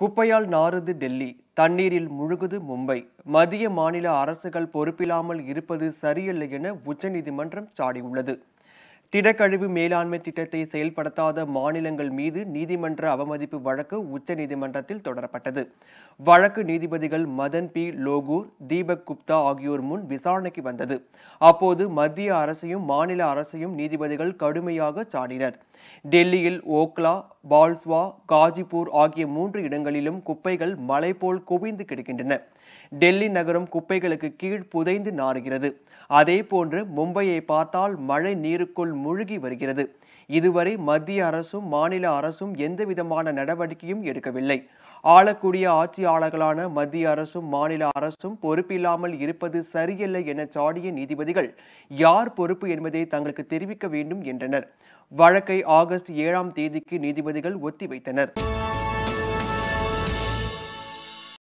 குப்பையால் நாறுது டெல்லி தண்ணீரில் முழுகுது மும்பை மத்திய மாநில அரசுகள் பொறுப்பில்லாமல் இருப்பது சரியில்லை என உச்சநீதிமன்றம் சாடியுள்ளது திடக்கழிவு மேலாண்மை திட்டத்தை செயல்படுத்தாத மாநிலங்கள் மீது நீதிமன்ற அவமதிப்பு வழக்கு உச்சநீதிமன்றத்தில் தொடரப்பட்டது வழக்கு நீதிபதிகள் மதன் பி லோகூர் தீபக் குப்தா ஆகியோர் முன் விசாரணைக்கு வந்தது அப்போது மத்திய அரசையும் மாநில அரசையும் நீதிபதிகள் கடுமையாக சாடினர் டெல்லியில் ஓக்லா பால்ஸ்வா காஜிபூர் ஆகிய மூன்று இடங்களிலும் குப்பைகள் மலை போல் குவிந்து கிடக்கின்றன டெல்லி நகரம் குப்பைகளுக்கு கீழ் புதைந்து நாறுகிறது அதே போன்று மும்பையை பார்த்தால் மழை நீருக்குள் முழுகி வருகிறது இதுவரை மத்திய அரசும் மாநில அரசும் எந்தவிதமான நடவடிக்கையும் எடுக்கவில்லை ஆளக்கூடிய ஆட்சியாளர்களான மத்திய அரசும் மாநில அரசும் பொறுப்பில்லாமல் இருப்பது சரியல்ல என சாடிய நீதிபதிகள் யார் பொறுப்பு என்பதை தங்களுக்கு தெரிவிக்க வேண்டும் என்றனர் வழக்கை ஆகஸ்ட் ஏழாம் தேதிக்கு நீதிபதி பகுதிகள் ஒத்திவைத்தனர்